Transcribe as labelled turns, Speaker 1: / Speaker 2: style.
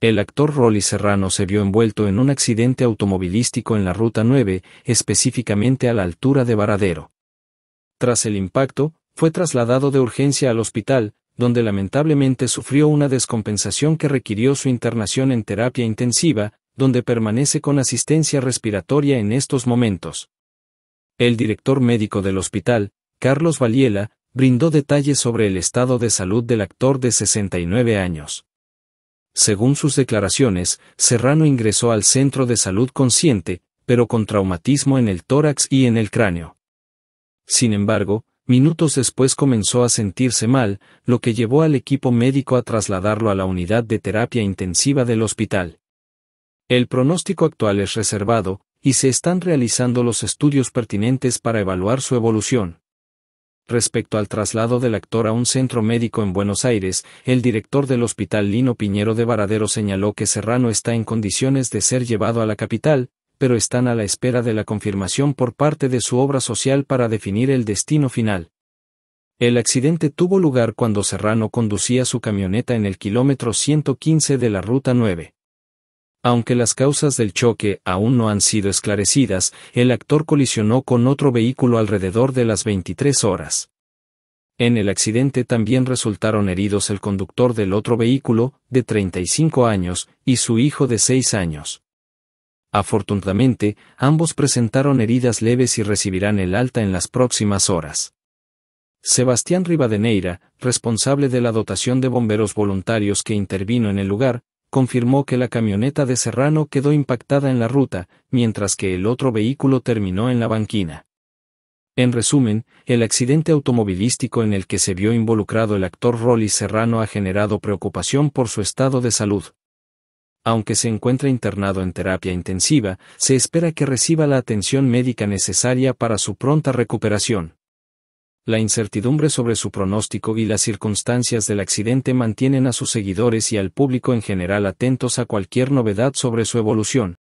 Speaker 1: El actor Rolly Serrano se vio envuelto en un accidente automovilístico en la Ruta 9, específicamente a la altura de Varadero. Tras el impacto, fue trasladado de urgencia al hospital, donde lamentablemente sufrió una descompensación que requirió su internación en terapia intensiva, donde permanece con asistencia respiratoria en estos momentos. El director médico del hospital, Carlos Valiela, brindó detalles sobre el estado de salud del actor de 69 años. Según sus declaraciones, Serrano ingresó al Centro de Salud Consciente, pero con traumatismo en el tórax y en el cráneo. Sin embargo, minutos después comenzó a sentirse mal, lo que llevó al equipo médico a trasladarlo a la unidad de terapia intensiva del hospital. El pronóstico actual es reservado, y se están realizando los estudios pertinentes para evaluar su evolución. Respecto al traslado del actor a un centro médico en Buenos Aires, el director del hospital Lino Piñero de Varadero señaló que Serrano está en condiciones de ser llevado a la capital, pero están a la espera de la confirmación por parte de su obra social para definir el destino final. El accidente tuvo lugar cuando Serrano conducía su camioneta en el kilómetro 115 de la Ruta 9. Aunque las causas del choque aún no han sido esclarecidas, el actor colisionó con otro vehículo alrededor de las 23 horas. En el accidente también resultaron heridos el conductor del otro vehículo, de 35 años, y su hijo de 6 años. Afortunadamente, ambos presentaron heridas leves y recibirán el alta en las próximas horas. Sebastián Rivadeneira, responsable de la dotación de bomberos voluntarios que intervino en el lugar, confirmó que la camioneta de Serrano quedó impactada en la ruta, mientras que el otro vehículo terminó en la banquina. En resumen, el accidente automovilístico en el que se vio involucrado el actor Rolly Serrano ha generado preocupación por su estado de salud. Aunque se encuentra internado en terapia intensiva, se espera que reciba la atención médica necesaria para su pronta recuperación. La incertidumbre sobre su pronóstico y las circunstancias del accidente mantienen a sus seguidores y al público en general atentos a cualquier novedad sobre su evolución,